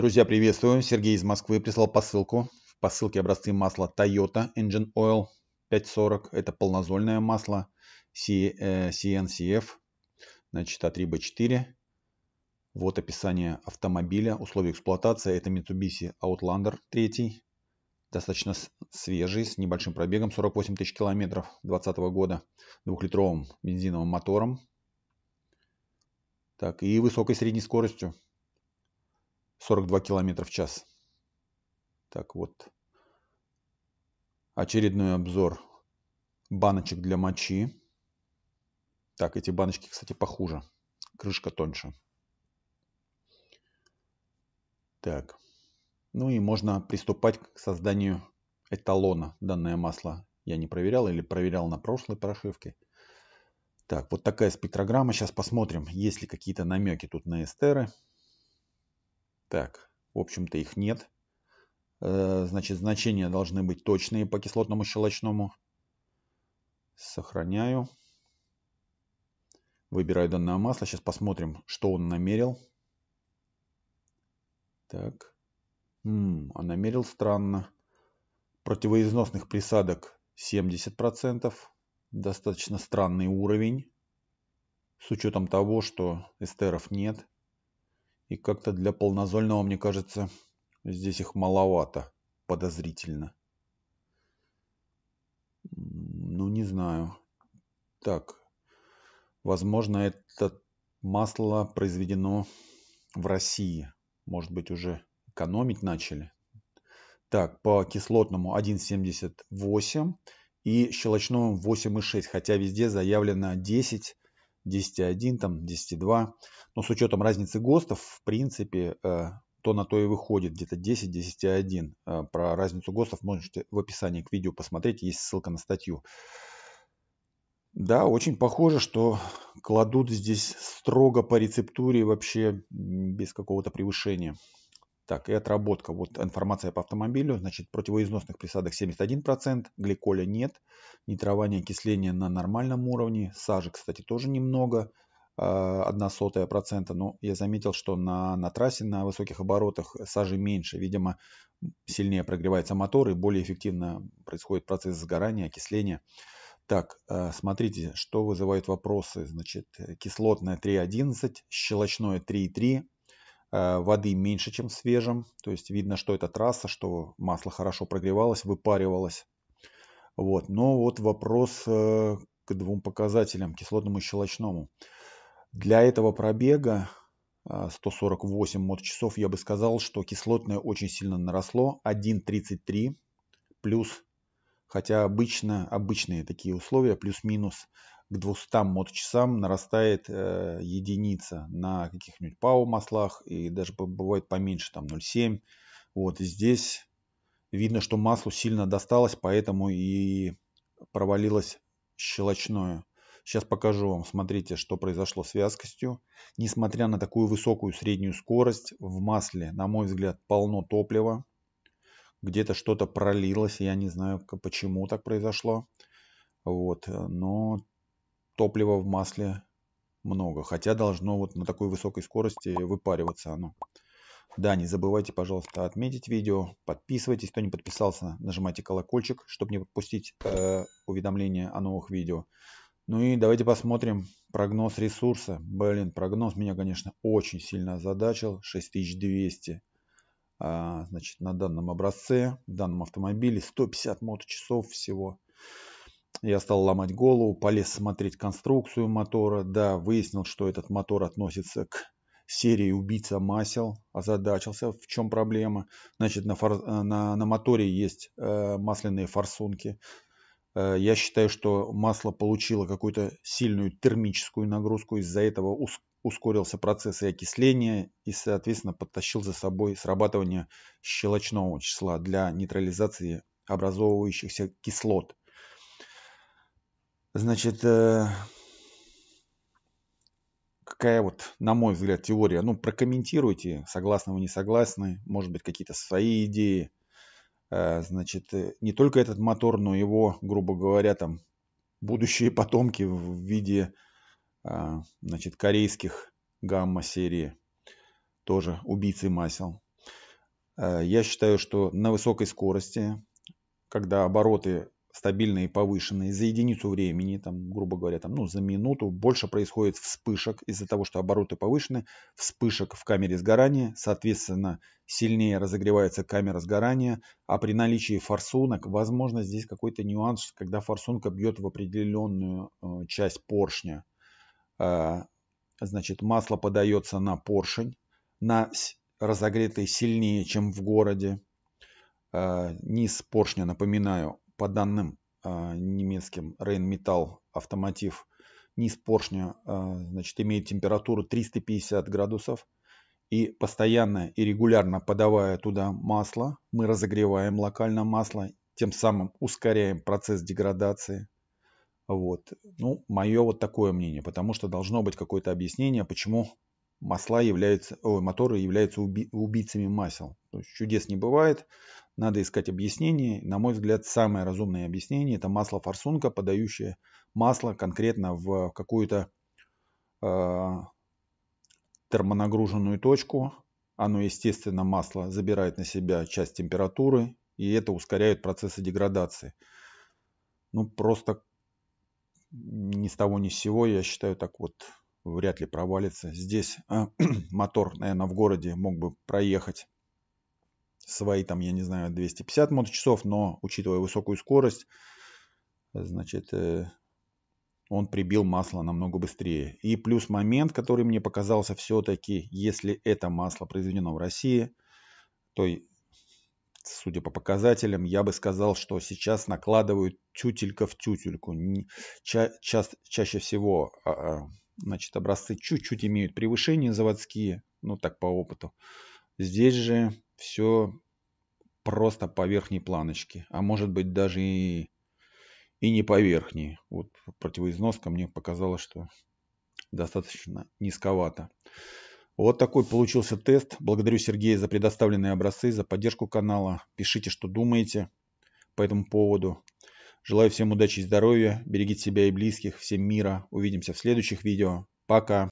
Друзья, приветствую. Сергей из Москвы прислал посылку. В посылке образцы масла Toyota Engine Oil 540. Это полнозольное масло CNCF, э, значит, А3Б4. Вот описание автомобиля, условия эксплуатации. Это Mitsubishi Outlander 3. Достаточно свежий, с небольшим пробегом, 48 тысяч километров 2020 года. Двухлитровым бензиновым мотором. Так, и высокой средней скоростью, 42 километра в час. Так вот. Очередной обзор баночек для мочи. Так, эти баночки, кстати, похуже. Крышка тоньше. Так. Ну и можно приступать к созданию эталона. Данное масло я не проверял или проверял на прошлой прошивке. Так, вот такая спектрограмма. Сейчас посмотрим, есть ли какие-то намеки тут на эстеры. Так, в общем-то их нет. Э, значит, значения должны быть точные по кислотному щелочному. Сохраняю. Выбираю данное масло. Сейчас посмотрим, что он намерил. Так. М -м, а намерил странно. Противоизносных присадок 70%. Достаточно странный уровень. С учетом того, что эстеров нет. И как-то для полнозольного, мне кажется, здесь их маловато. Подозрительно. Ну, не знаю. Так. Возможно, это масло произведено в России. Может быть, уже экономить начали. Так, по кислотному 1,78 и щелочному 8,6. Хотя везде заявлено 10 10.1, там 10.2. Но с учетом разницы ГОСТов, в принципе, э, то на то и выходит где-то 10, 10.1. Э, про разницу ГОСТов можете в описании к видео посмотреть, есть ссылка на статью. Да, очень похоже, что кладут здесь строго по рецептуре вообще без какого-то превышения. Так, и отработка. Вот информация по автомобилю. Значит, противоизносных присадок 71%, гликоля нет, нитрование окисления на нормальном уровне, сажи, кстати, тоже немного, а, процента. но я заметил, что на, на трассе на высоких оборотах сажи меньше. Видимо, сильнее прогревается мотор и более эффективно происходит процесс сгорания, окисления. Так, а, смотрите, что вызывают вопросы. Значит, кислотное 3,11, щелочное 3,3, Э, воды меньше, чем в свежем. То есть видно, что это трасса, что масло хорошо прогревалось, выпаривалось. Вот. Но вот вопрос э, к двум показателям, кислотному и щелочному. Для этого пробега 148 э, мот-часов я бы сказал, что кислотное очень сильно наросло. 1.33 плюс, хотя обычно, обычные такие условия, плюс-минус к 200 часам нарастает э, единица на каких-нибудь ПАО маслах и даже бывает поменьше, там 0,7. Вот и здесь видно, что маслу сильно досталось, поэтому и провалилось щелочное. Сейчас покажу вам, смотрите, что произошло с вязкостью. Несмотря на такую высокую среднюю скорость, в масле, на мой взгляд, полно топлива. Где-то что-то пролилось, я не знаю, почему так произошло. Вот, э, но топлива в масле много, хотя должно вот на такой высокой скорости выпариваться оно. Да, не забывайте, пожалуйста, отметить видео, подписывайтесь, кто не подписался, нажимайте колокольчик, чтобы не пропустить э, уведомления о новых видео. Ну и давайте посмотрим прогноз ресурса. Блин, прогноз меня, конечно, очень сильно озадачил. 6200 а, значит, на данном образце, в данном автомобиле. 150 моточасов всего. Я стал ломать голову, полез смотреть конструкцию мотора. Да, выяснил, что этот мотор относится к серии «Убийца масел». Озадачился, в чем проблема. Значит, на, фор... Э, на, на моторе есть э, масляные форсунки. Э, я считаю, что масло получило какую-то сильную термическую нагрузку. Из-за этого ус... ускорился процесс и окисления и, соответственно, подтащил за собой срабатывание щелочного числа для нейтрализации образовывающихся кислот. Значит, э, какая вот, на мой взгляд, теория? Ну, прокомментируйте, согласны вы, не согласны, может быть, какие-то свои идеи. Э, значит, э, не только этот мотор, но его, грубо говоря, там, будущие потомки в виде, значит, корейских гамма-серии, тоже убийцы масел. Я считаю, что на высокой скорости, когда обороты стабильные и повышенные за единицу времени, там, грубо говоря, там, ну, за минуту больше происходит вспышек из-за того, что обороты повышены, вспышек в камере сгорания, соответственно, сильнее разогревается камера сгорания, а при наличии форсунок, возможно, здесь какой-то нюанс, когда форсунка бьет в определенную э, часть поршня, э, значит, масло подается на поршень, на разогретый сильнее, чем в городе, а, низ поршня, напоминаю, по данным а, немецким Rheinmetall автомотив низ поршня а, значит, имеет температуру 350 градусов. И постоянно и регулярно подавая туда масло, мы разогреваем локально масло, тем самым ускоряем процесс деградации. Вот. Ну, мое вот такое мнение, потому что должно быть какое-то объяснение, почему масла являются, о, моторы являются уби, убийцами масел. То есть чудес не бывает, надо искать объяснение. На мой взгляд, самое разумное объяснение – это масло-форсунка, подающее масло конкретно в какую-то э, термонагруженную точку. Оно, естественно, масло забирает на себя часть температуры, и это ускоряет процессы деградации. Ну, просто ни с того ни с сего, я считаю, так вот вряд ли провалится. Здесь э, мотор, наверное, в городе мог бы проехать свои там, я не знаю, 250 моточасов, но учитывая высокую скорость, значит, э, он прибил масло намного быстрее. И плюс момент, который мне показался все-таки, если это масло произведено в России, то, судя по показателям, я бы сказал, что сейчас накладывают тютелька в тютельку. Ча ча чаще всего а, а, значит, образцы чуть-чуть имеют превышение заводские, ну так по опыту. Здесь же все просто по верхней планочке, а может быть даже и, и не по верхней. Вот противоизноска мне показалось, что достаточно низковато. Вот такой получился тест. Благодарю Сергея за предоставленные образцы, за поддержку канала. Пишите, что думаете по этому поводу. Желаю всем удачи и здоровья. Берегите себя и близких. Всем мира. Увидимся в следующих видео. Пока.